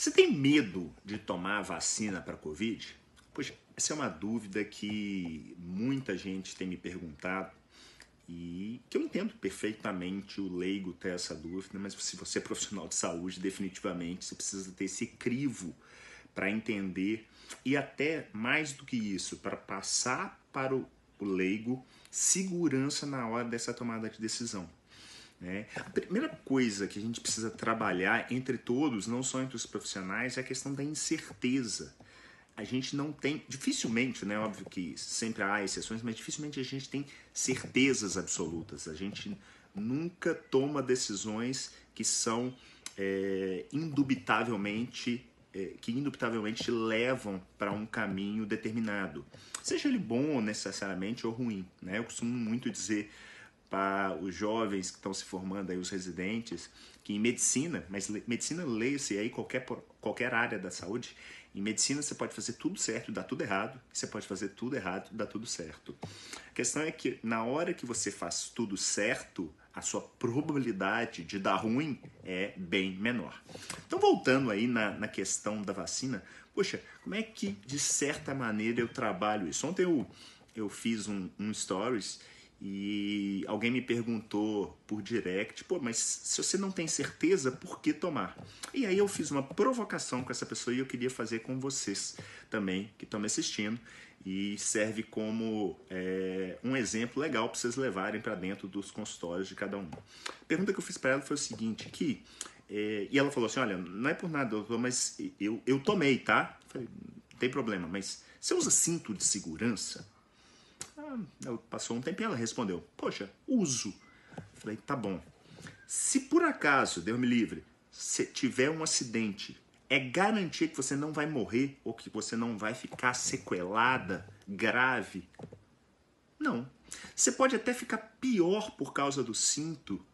Você tem medo de tomar vacina para Covid? Pois essa é uma dúvida que muita gente tem me perguntado e que eu entendo perfeitamente o leigo ter essa dúvida, mas se você é profissional de saúde, definitivamente você precisa ter esse crivo para entender e até mais do que isso, para passar para o leigo segurança na hora dessa tomada de decisão. Né? A primeira coisa que a gente precisa trabalhar entre todos, não só entre os profissionais, é a questão da incerteza. A gente não tem, dificilmente, né? Óbvio que sempre há exceções, mas dificilmente a gente tem certezas absolutas. A gente nunca toma decisões que são é, indubitavelmente é, que indubitavelmente levam para um caminho determinado, seja ele bom necessariamente ou ruim, né? Eu costumo muito dizer para os jovens que estão se formando aí, os residentes, que em medicina, mas medicina leia-se aí qualquer, qualquer área da saúde, em medicina você pode fazer tudo certo, e dar tudo errado, você pode fazer tudo errado, e dar tudo certo. A questão é que na hora que você faz tudo certo, a sua probabilidade de dar ruim é bem menor. Então, voltando aí na, na questão da vacina, poxa, como é que de certa maneira eu trabalho isso? Ontem eu, eu fiz um, um stories e alguém me perguntou por direct, pô, mas se você não tem certeza, por que tomar? E aí eu fiz uma provocação com essa pessoa e eu queria fazer com vocês também que estão me assistindo. E serve como é, um exemplo legal para vocês levarem para dentro dos consultórios de cada um. A pergunta que eu fiz para ela foi o seguinte: que. É, e ela falou assim: olha, não é por nada, doutor, mas eu, eu tomei, tá? Eu falei, não tem problema, mas você usa cinto de segurança? Ah, passou um tempinho, ela respondeu: Poxa, uso. Falei: Tá bom. Se por acaso, Deus me livre, se tiver um acidente, é garantia que você não vai morrer ou que você não vai ficar sequelada, grave? Não. Você pode até ficar pior por causa do cinto,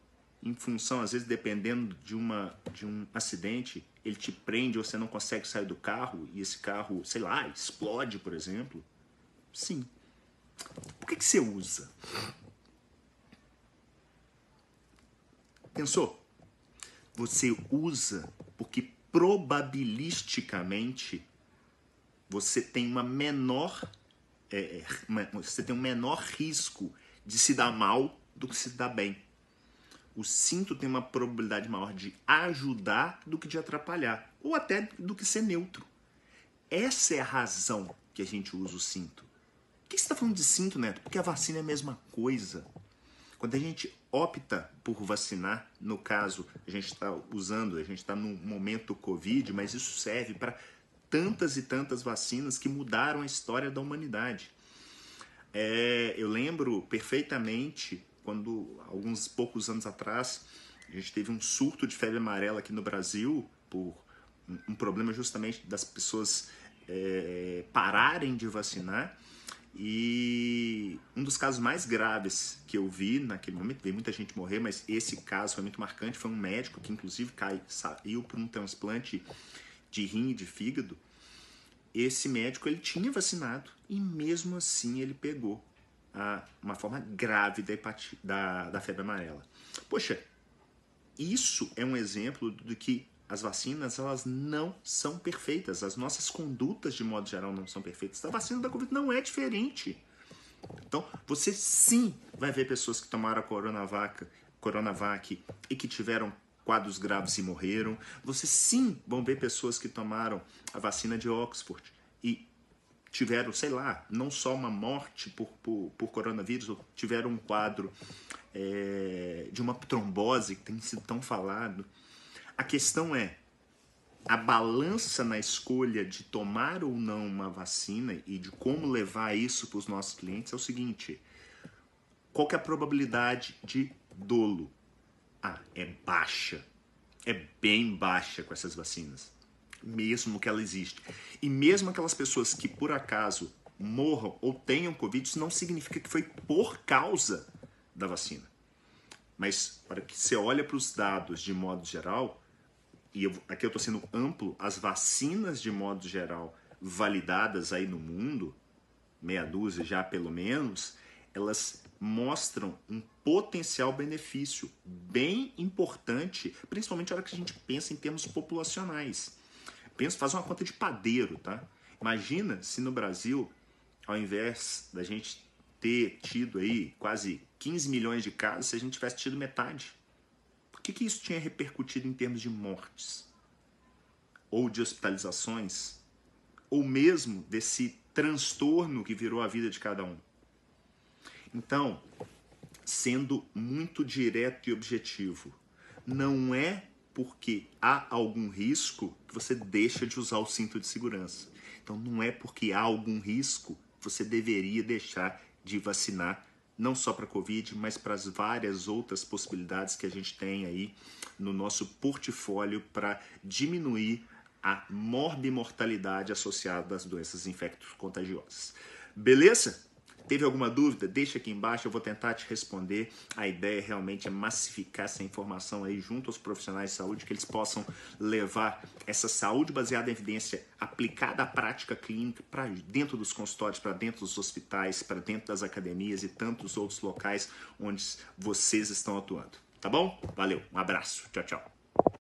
em função, às vezes, dependendo de, uma, de um acidente, ele te prende ou você não consegue sair do carro e esse carro, sei lá, explode, por exemplo. Sim. Por que, que você usa? Pensou? Você usa porque probabilisticamente você tem uma menor é, é você tem um menor risco de se dar mal do que se dar bem. O cinto tem uma probabilidade maior de ajudar do que de atrapalhar, ou até do que ser neutro. Essa é a razão que a gente usa o cinto que você está falando de cinto, Neto? Porque a vacina é a mesma coisa. Quando a gente opta por vacinar, no caso, a gente está usando, a gente está num momento Covid, mas isso serve para tantas e tantas vacinas que mudaram a história da humanidade. É, eu lembro perfeitamente quando, alguns poucos anos atrás, a gente teve um surto de febre amarela aqui no Brasil por um problema justamente das pessoas é, pararem de vacinar e um dos casos mais graves que eu vi naquele momento, veio muita gente morrer, mas esse caso foi muito marcante. Foi um médico que, inclusive, cai, saiu por um transplante de rim e de fígado. Esse médico ele tinha vacinado e, mesmo assim, ele pegou a, uma forma grave da, hepatite, da, da febre amarela. Poxa, isso é um exemplo do que as vacinas elas não são perfeitas, as nossas condutas de modo geral não são perfeitas. A vacina da Covid não é diferente. Então, você sim vai ver pessoas que tomaram a Coronavac, Coronavac e que tiveram quadros graves e morreram. Você sim vão ver pessoas que tomaram a vacina de Oxford e tiveram, sei lá, não só uma morte por, por, por coronavírus, ou tiveram um quadro é, de uma trombose que tem sido tão falado. A questão é a balança na escolha de tomar ou não uma vacina e de como levar isso para os nossos clientes é o seguinte: qual é a probabilidade de dolo? Ah, é baixa. É bem baixa com essas vacinas. Mesmo que ela existe. E mesmo aquelas pessoas que por acaso morram ou tenham Covid, isso não significa que foi por causa da vacina. Mas para que você olhe para os dados de modo geral, e eu, aqui eu estou sendo amplo, as vacinas de modo geral validadas aí no mundo, meia dúzia já pelo menos, elas mostram um potencial benefício bem importante, principalmente na hora que a gente pensa em termos populacionais. Pensa, faz uma conta de padeiro, tá? Imagina se no Brasil, ao invés da gente ter tido aí quase 15 milhões de casos, se a gente tivesse tido metade que, que isso tinha repercutido em termos de mortes? Ou de hospitalizações? Ou mesmo desse transtorno que virou a vida de cada um? Então, sendo muito direto e objetivo, não é porque há algum risco que você deixa de usar o cinto de segurança. Então, não é porque há algum risco que você deveria deixar de vacinar não só para a Covid, mas para as várias outras possibilidades que a gente tem aí no nosso portfólio para diminuir a morbimortalidade associada às doenças infectocontagiosas contagiosas Beleza? Teve alguma dúvida? Deixa aqui embaixo, eu vou tentar te responder. A ideia é realmente é massificar essa informação aí junto aos profissionais de saúde, que eles possam levar essa saúde baseada em evidência aplicada à prática clínica para dentro dos consultórios, para dentro dos hospitais, para dentro das academias e tantos outros locais onde vocês estão atuando. Tá bom? Valeu, um abraço, tchau, tchau.